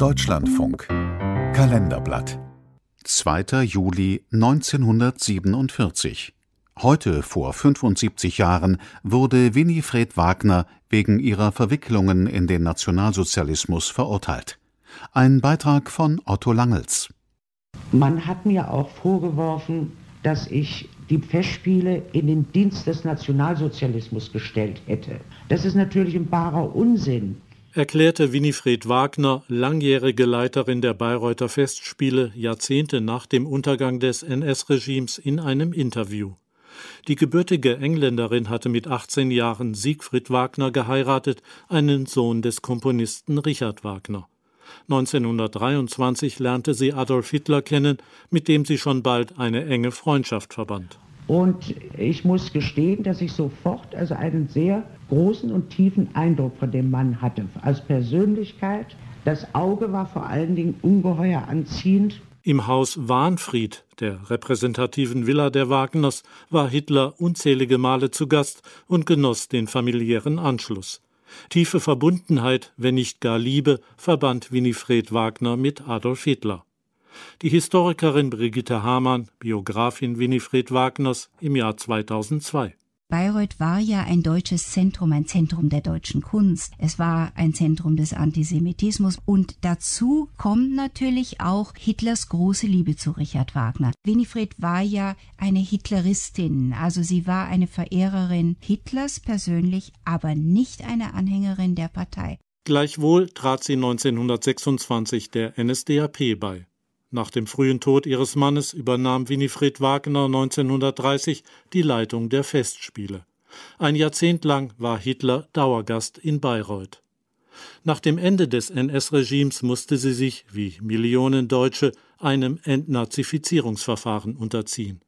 Deutschlandfunk Kalenderblatt 2. Juli 1947 Heute vor 75 Jahren wurde Winifred Wagner wegen ihrer Verwicklungen in den Nationalsozialismus verurteilt. Ein Beitrag von Otto Langels. Man hat mir auch vorgeworfen, dass ich die Festspiele in den Dienst des Nationalsozialismus gestellt hätte. Das ist natürlich ein barer Unsinn erklärte Winifred Wagner, langjährige Leiterin der Bayreuther Festspiele, Jahrzehnte nach dem Untergang des NS-Regimes in einem Interview. Die gebürtige Engländerin hatte mit 18 Jahren Siegfried Wagner geheiratet, einen Sohn des Komponisten Richard Wagner. 1923 lernte sie Adolf Hitler kennen, mit dem sie schon bald eine enge Freundschaft verband. Und ich muss gestehen, dass ich sofort also einen sehr großen und tiefen Eindruck von dem Mann hatte, als Persönlichkeit. Das Auge war vor allen Dingen ungeheuer anziehend. Im Haus Wahnfried, der repräsentativen Villa der Wagners, war Hitler unzählige Male zu Gast und genoss den familiären Anschluss. Tiefe Verbundenheit, wenn nicht gar Liebe, verband Winifred Wagner mit Adolf Hitler. Die Historikerin Brigitte Hamann, Biografin Winifred Wagners im Jahr 2002. Bayreuth war ja ein deutsches Zentrum, ein Zentrum der deutschen Kunst. Es war ein Zentrum des Antisemitismus. Und dazu kommt natürlich auch Hitlers große Liebe zu Richard Wagner. Winifred war ja eine Hitleristin, also sie war eine Verehrerin Hitlers persönlich, aber nicht eine Anhängerin der Partei. Gleichwohl trat sie 1926 der NSDAP bei. Nach dem frühen Tod ihres Mannes übernahm Winifred Wagner 1930 die Leitung der Festspiele. Ein Jahrzehnt lang war Hitler Dauergast in Bayreuth. Nach dem Ende des NS-Regimes musste sie sich, wie Millionen Deutsche, einem Entnazifizierungsverfahren unterziehen.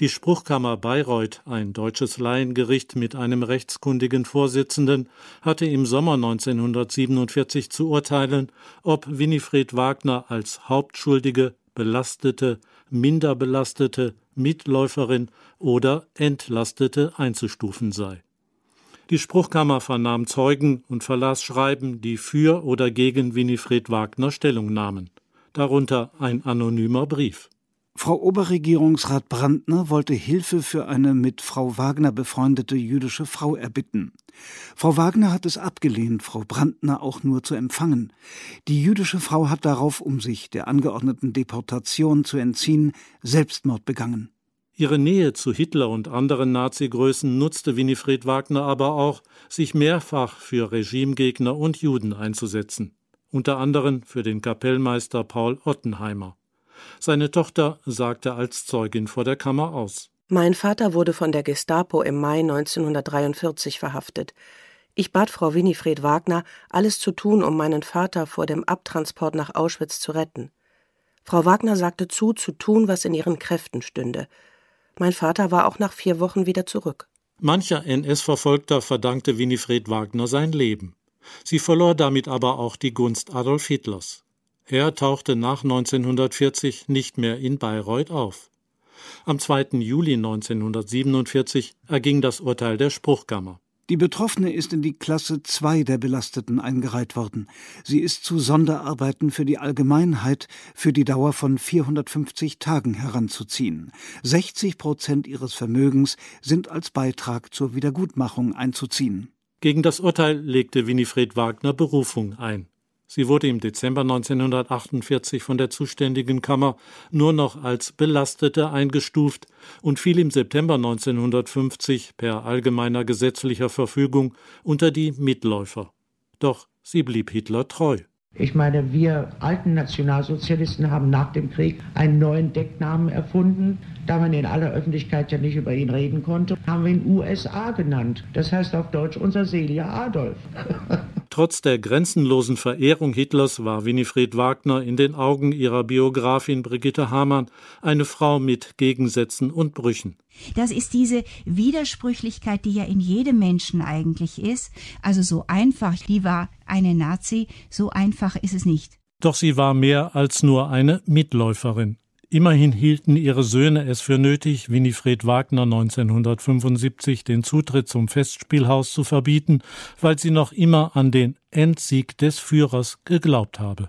Die Spruchkammer Bayreuth, ein deutsches Laiengericht mit einem rechtskundigen Vorsitzenden, hatte im Sommer 1947 zu urteilen, ob Winifred Wagner als Hauptschuldige, Belastete, Minderbelastete, Mitläuferin oder Entlastete einzustufen sei. Die Spruchkammer vernahm Zeugen und verlas Schreiben, die für oder gegen Winifred Wagner Stellung nahmen, darunter ein anonymer Brief. Frau Oberregierungsrat Brandner wollte Hilfe für eine mit Frau Wagner befreundete jüdische Frau erbitten. Frau Wagner hat es abgelehnt, Frau Brandner auch nur zu empfangen. Die jüdische Frau hat darauf, um sich der angeordneten Deportation zu entziehen, Selbstmord begangen. Ihre Nähe zu Hitler und anderen Nazi-Größen nutzte Winifred Wagner aber auch, sich mehrfach für Regimegegner und Juden einzusetzen, unter anderem für den Kapellmeister Paul Ottenheimer. Seine Tochter sagte als Zeugin vor der Kammer aus. Mein Vater wurde von der Gestapo im Mai 1943 verhaftet. Ich bat Frau Winifred Wagner, alles zu tun, um meinen Vater vor dem Abtransport nach Auschwitz zu retten. Frau Wagner sagte zu, zu tun, was in ihren Kräften stünde. Mein Vater war auch nach vier Wochen wieder zurück. Mancher NS-Verfolgter verdankte Winifred Wagner sein Leben. Sie verlor damit aber auch die Gunst Adolf Hitlers. Er tauchte nach 1940 nicht mehr in Bayreuth auf. Am 2. Juli 1947 erging das Urteil der Spruchkammer. Die Betroffene ist in die Klasse 2 der Belasteten eingereiht worden. Sie ist zu Sonderarbeiten für die Allgemeinheit für die Dauer von 450 Tagen heranzuziehen. 60 Prozent ihres Vermögens sind als Beitrag zur Wiedergutmachung einzuziehen. Gegen das Urteil legte Winifred Wagner Berufung ein. Sie wurde im Dezember 1948 von der zuständigen Kammer nur noch als Belastete eingestuft und fiel im September 1950 per allgemeiner gesetzlicher Verfügung unter die Mitläufer. Doch sie blieb Hitler treu. Ich meine, wir alten Nationalsozialisten haben nach dem Krieg einen neuen Decknamen erfunden. Da man in aller Öffentlichkeit ja nicht über ihn reden konnte, haben wir ihn USA genannt. Das heißt auf Deutsch unser Seliger Adolf. Trotz der grenzenlosen Verehrung Hitlers war Winifred Wagner in den Augen ihrer Biografin Brigitte Hamann eine Frau mit Gegensätzen und Brüchen. Das ist diese Widersprüchlichkeit, die ja in jedem Menschen eigentlich ist. Also so einfach, die war eine Nazi, so einfach ist es nicht. Doch sie war mehr als nur eine Mitläuferin. Immerhin hielten ihre Söhne es für nötig, Winifred Wagner 1975 den Zutritt zum Festspielhaus zu verbieten, weil sie noch immer an den Endsieg des Führers geglaubt habe.